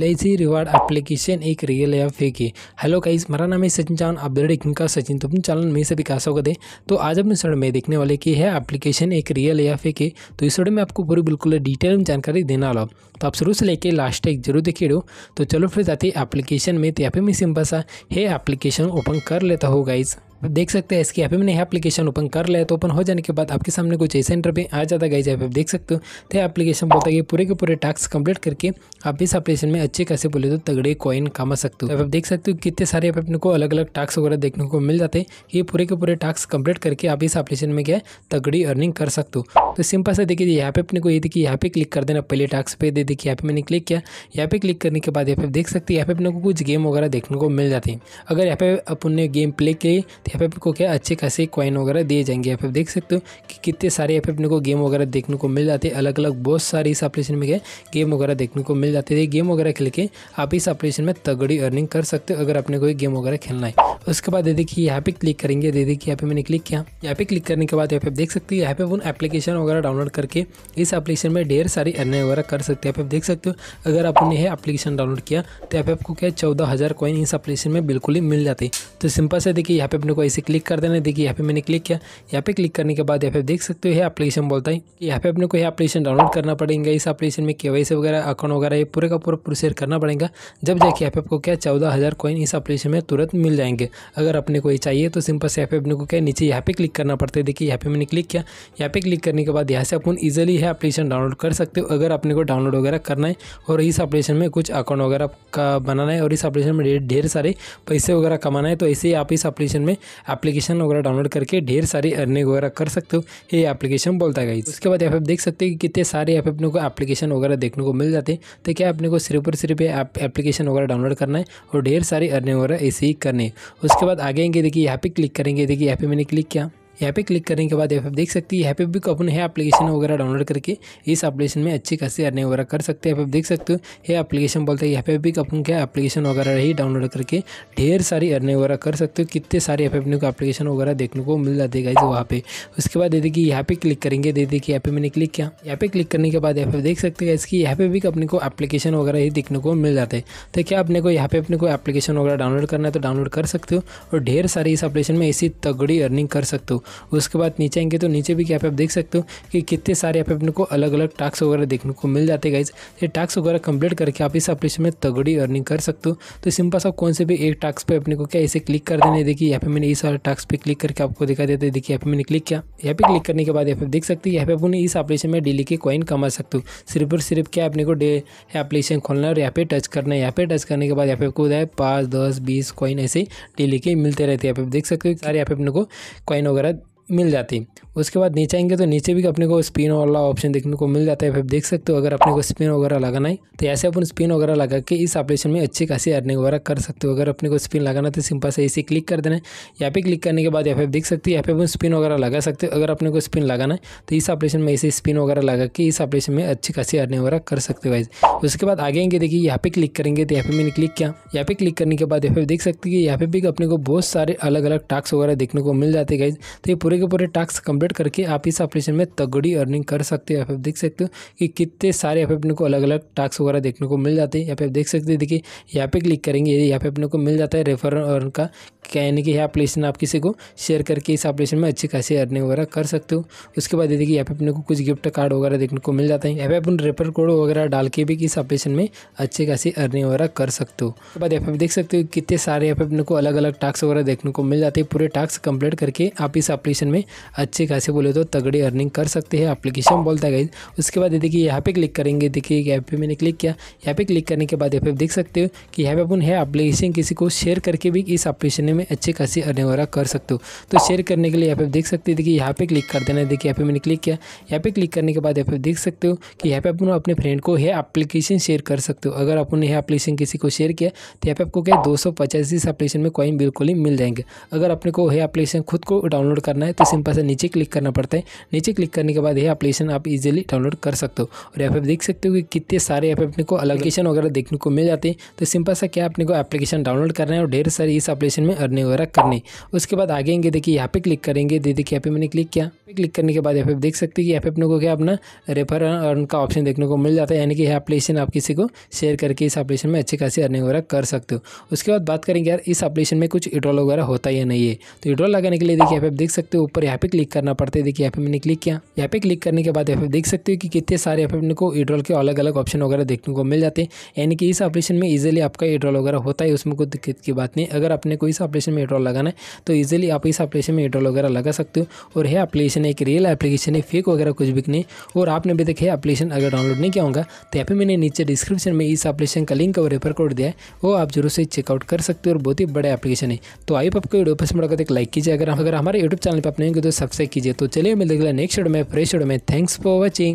lazy reward application एक real या fake है हेलो गाइस मेरा नाम है सचिन चावन आप दर का सचिन तुम चैनल में भी का स्वागत है तो आज अपने स्टूडेंट में देखने वाले की है एप्लीकेशन एक रियल या फेक है तो इस वीडियो में आपको पूरी बिल्कुल डिटेल में जानकारी देना वाला तो आप शुरू से लेके लास्ट एक जरूर देखिए तो चलो फिर जाते एप्लीकेशन में तो यहाँ पे मैं सिंपल सा है एप्लीकेशन ओपन कर लेता हूँ गाइज़ देख सकते हैं इसकी ऐप मैंने एप्लीकेशन ओपन कर लिया तो ओपन हो जाने के बाद आपके सामने कुछ इंटर पर आ जाता गाइज आप देख सकते हो तो एप्लीकेशन बोलता है पूरे के पूरे टास्क कंप्लीट करके आप इस एप्लीकेशन में अच्छे खासे बोले तो तगड़े कॉइन कमा सकते हो तो आप देख सकते हो कितने सारे आप अपने को अलग अलग टास्क वगैरह देखने को मिल जाते हैं ये पूरे के पूरे टास्क कंप्लीट करके आप इस एप्लीकेशन में क्या तगड़ी अर्निंग कर सकते हो तो सिंपल से देखिए यहाँ पे अपने को ये देखिए यहाँ पे क्लिक कर देना पहले टास्क पे दे देखिए यहाँ पे मैंने क्लिक किया यहाँ पे क्लिक करने के बाद यहाँ पे देख सकते हैं यहाँ पे अपने को कुछ गेम वगैरह देखने को मिल जाते हैं अगर यहाँ पे अपने गेम प्ले के एफ को क्या अच्छे खासे कॉइन वगैरह दिए जाएंगे एफ देख सकते हो कि कितने सारे एफ को गेम वगैरह देखने को मिल जाते हैं अलग अलग बहुत सारे इस एप्लीकेशन में क्या गेम वगैरह देखने को मिल जाते थे गेम वगैरह खेल के आप इस एप्लीकेशन में तगड़ी अर्निंग कर सकते हो अगर आपने कोई गेम वगैरह खेलना है उसके बाद दीदी देखिए यहाँ पे क्लिक करेंगे दे देखिए यहाँ पे मैंने क्लिक किया यहाँ पे क्लिक करने के बाद यहाँ पे देख सकते हो यहाँ पे उन एप्लीकेशन वगैरह डाउनलोड करके इस एप्लीकेशन में ढेर सारी अर्निंग वगैरह कर सकते हैं आप देख सकते हो अगर आपने यह एप्लीकेशन डाउनलोड किया तो यहाँ पे आपको क्या चौदह हज़ार कॉइन इस एप्लीकेशन में बिल्कुल ही मिल जाते तो सिंपल से देखिए यहाँ पे अपने को को ऐसे क्लिक कर देना देखिए यहाँ पे मैंने क्लिक किया यहाँ पे क्लिक करने के बाद यहाँ पे देख सकते हो ये एप्लीकेशन बोलता है कि यहाँ पे अपने को ये एप्लीकेशन डाउनलोड करना पड़ेगा इस एप्लीकेशन में के वगैरह अकाउंट वगैरह ये पूरे का पूरा प्रोसेस करना पड़ेगा जब जाके यहाँ पे आपको क्या चौदह हज़ार कॉइन इस एप्लीकेशन में तुरंत मिल जाएंगे अगर अपने को ये चाहिए तो सिंपल से यहाँ पे अपने को क्या नीचे यहाँ पे क्लिक करना पड़ता है देखिए यहाँ पे मैंने क्लिक किया यहाँ पे क्लिक करने के बाद यहाँ से अपन ईजिली है एप्लीकेशन डाउनलोड कर सकते हो अगर अपने को डाउनलोड वगैरह करना है और इस एप्लीकेशन में कुछ अकाउंट वगैरह का बनाना है और इस एप्लीकेशन में ढेर सारे पैसे वगैरह कमाना है तो ऐसे ही आप इस एप्लीकेशन में एप्लीकेशन वगैरह डाउनलोड करके ढेर सारी अर्निंग वगैरह कर सकते हो ये एप्लीकेशन बोलता है उसके बाद यहाँ पे देख सकते हो कि कितने सारे यहाँ पे अपने को एप्लीकेशन वगैरह देखने को मिल जाते हैं तो क्या अपने को सिर्फ और सिर्फ एप्लीकेशन वगैरह डाउनलोड करना है और ढेर सारी अर्निंग वगैरह ऐसे ही करनी है उसके बाद आगे देखिए यहाँ पे क्लिक करेंगे देखिए यहाँ पे मैंने क्लिक किया यहाँ पे क्लिक करने के बाद यहाँ पे देख सकती है यहाँ पे भी अपने है एप्लीकेशन वगैरह डाउनलोड करके इस एप्लीकेशन में अच्छी खासी अर्निंग वगैरह कर सकते हैं यहाँ पे देख सकते हो ये एप्लीकेशन बोलते हैं यहाँ पे भी अपन क्या एप्लीकेशन वगैरह ही डाउनलोड करके ढेर सारी अर्निंग वगैरह कर सकते हो कितने सारे यहाँ पे अपने को एप्लीकेशन वगैरह देखने को मिल जाती है वहाँ पे उसके बाद दे देखिए यहाँ पे क्लिक करेंगे दे देखिए यहाँ पे मैंने क्लिक किया यहाँ पे क्लिक करने के बाद यहाँ पे देख सकते हैं इसकी यहाँ पे भी अपने को एप्लीकेशन वगैरह ही देखने को मिल जाते हैं तो क्या अपने को यहाँ पे अपने को एप्लीकेशन वगैरह डाउनलोड करना है तो डाउनलोड कर सकते हो और ढेर सारी इस एप्लीकेशन में ऐसी तगड़ी अर्निंग कर सकते हो उसके बाद नीचे आएंगे तो नीचे भी यहाँ पे आप देख सकते हो कि कितने सारे यहाँ पे अपने को अलग अलग टास्क वगैरह देखने को मिल जाते गाइज ये टास्क वगैरह कंप्लीट करके आप इस एप्लीकेशन में तगड़ी अर्निंग कर सकते हो तो सिंपल सा कौन से भी एक टास्क पे अपने को क्या इसे क्लिक कर देने देखिए यहाँ पे मैंने इस वाले टास्क पे क्लिक करके आपको दिखा देते देखिए यहाँ पे मैंने क्लिक किया यहाँ पे क्लिक करने के बाद यहाँ पे देख सकते यहाँ पे अपने इस एप्लीकेशन में डेली के कॉइन कमा सकते हो सिर्फ और सिर्फ क्या अपने को डे एप्लीकेशन खोलना है और यहाँ पे टच करना है यहाँ पे टच करने के बाद यहाँ पे आपको पाँच दस बीस कॉइन ऐसे डेली के मिलते रहते हैं यहाँ पे देख सकते हो सारे यहाँ पे अपने को कॉइन वगैरह मिल जाती उसके बाद नीचे आएंगे तो नीचे भी अपने को स्पिन वाला ऑप्शन देखने को मिल जाता है फिर देख सकते हो अगर अपने को स्पिन वगैरह लगाना है तो ऐसे अपन स्पिन वगैरह लगा के इस ऑपरेशन में अच्छी खासी अर्निंग वगैरह कर सकते हो अगर अपने को स्पिन लगाना तो सिंपल से इसे क्लिक कर देना है यहाँ पे क्लिक करने के बाद यहाँ पे देख सकते हो यहाँ पे अपन स्पिन वगैरह लगा सकते हो अगर अपने को स्पिन लगाना है तो इस ऑपरेशन में इसे स्पिन वगैरह लगा के इस ऑपरेशन में अच्छी खासी अर्निंग वगैरह कर सकते हो गाइज उसके बाद आगे आएंगे देखिए यहाँ पे क्लिक करेंगे तो यहाँ पे मैंने क्लिक किया यहाँ पे क्लिक करने के बाद यहाँ पे देख सकते हो कि यहाँ पे भी अपने को बहुत सारे अलग अलग टास्क वगैरह देखने को मिल जाते गाइज तो ये पूरे के पूरे टास्क कंप्लीट करके आप इस ऑपरेशन में तगड़ी अर्निंग कर सकते हो या फिर देख सकते हो कि कितने सारे यहाँ पे अपने को अलग अलग टास्क वगैरह देखने को मिल जाते हैं या फिर देख सकते हो देखिए यहाँ पे क्लिक करेंगे यहाँ पे अपने को मिल जाता है रेफर अर्न का यानी कि यह एप्लीकेशन आप किसी को शेयर करके इस ऑपरेशन में अच्छी खासी अर्निंग वगैरह कर सकते हो उसके बाद देखिए यहाँ पे अपने को कुछ गिफ्ट कार्ड वगैरह देखने को मिल जाता है यहाँ पे अपन रेफर कोड वगैरह डाल के भी इस ऑपरेशन में अच्छी खासी अर्निंग वगैरह कर सकते हो उसके बाद यहाँ पे देख सकते हो कितने सारे यहाँ पे अपने को अलग अलग टास्क वगैरह देखने को मिल जाते हैं पूरे टास्क कंप्लीट करके आप इस एप्लीकेशन एप्लीकेशन में अच्छे खासे बोले तो तगड़ी अर्निंग कर सकते हैं एप्लीकेशन बोलता है गाइज उसके बाद देखिए यहाँ पे क्लिक करेंगे देखिए यहाँ पे मैंने क्लिक किया यहाँ पे क्लिक करने के बाद यहाँ पे देख सकते हो कि यहाँ पे अपन है एप्लीकेशन किसी को शेयर करके भी इस एप्लीकेशन में अच्छे खासे अर्निंग वगैरह कर सकते हो तो शेयर करने के लिए यहाँ पे देख सकते हो देखिए यहाँ पे क्लिक कर देना देखिए यहाँ पे मैंने क्लिक किया यहाँ पे क्लिक करने के बाद यहाँ पे देख सकते हो कि यहाँ पे अपन अपने फ्रेंड को है एप्लीकेशन शेयर कर सकते हो अगर आपने यह एप्लीकेशन किसी को शेयर किया तो यहाँ पे आपको क्या दो सौ पचास इस एप्लीकेशन में कॉइन बिल्कुल ही मिल जाएंगे अगर अपने को है एप्लीकेशन खुद को डाउनलोड करना है है तो सिंपल से नीचे क्लिक करना पड़ता है नीचे क्लिक करने के बाद यह एप्लीकेशन आप इजिली डाउनलोड कर सकते हो और यहाँ पे देख सकते हो कि कितने सारे ऐप अपने को अलोकेशन वगैरह देखने को मिल जाते हैं तो सिंपल सा क्या अपने को एप्लीकेशन डाउनलोड करना है और ढेर सारी इस एप्लीकेशन में अर्निंग वगैरह करनी उसके बाद आगे आएंगे देखिए यहाँ पे क्लिक करेंगे देखिए यहाँ पे मैंने क्लिक किया क्लिक करने के बाद यहाँ पे देख सकते हैं कि यहाँ पे अपने को क्या अपना रेफर अर्न का ऑप्शन देखने को मिल जाता है यानी कि यह एप्लीकेशन आप किसी को शेयर करके इस एप्लीकेशन में अच्छी खासी अर्निंग वगैरह कर सकते हो उसके बाद बात करेंगे यार इस एप्लीकेशन में कुछ इड्रॉल वगैरह होता है या नहीं है तो इड्रॉल लगाने के लिए देखिए यहाँ पे देख सकते हो ऊपर यहाँ पे क्लिक करना पड़ता है देखिए यहाँ पे मैंने क्लिक किया यहाँ पे क्लिक करने के बाद यहाँ पे देख सकते हो कि कितने सारे यहाँ पे अपने को एड्रोल के अलग अलग ऑप्शन वगैरह देखने को मिल जाते हैं यानी कि इस ऑपरेशन में ईजिली आपका एड्रोल वगैरह होता है उसमें कोई दिक्कत की बात नहीं अगर आपने को इस ऑपरेशन में एड्रोल लगाना है तो ईजिली आप इस ऑपरेशन में एड्रोल वगैरह लगा सकते हो और यह अपलीकेशन एक रियल एप्लीकेशन है फेक वगैरह कुछ भी नहीं और आपने अभी देखे अपलीकेशन एप्लीकेशन अगर डाउनलोड नहीं किया होगा तो यहाँ पे मैंने नीचे डिस्क्रिप्शन में इस एप्लीकेशन का लिंक और रेफर कोड दिया है वो आप जरूर से चेकआउट कर सकते हो और बहुत ही बड़ा एप्लीकेशन है तो आई आपको वीडियो पसंद लगा लाइक तो कीजिए अगर अगर हमारे यूट्यूब चैनल पर अपने तो सब्सक्राइब कीजिए तो चलिए मिलते अगला नेक्स्ट में फ्रेश में थैंक्स फॉर वॉचिंग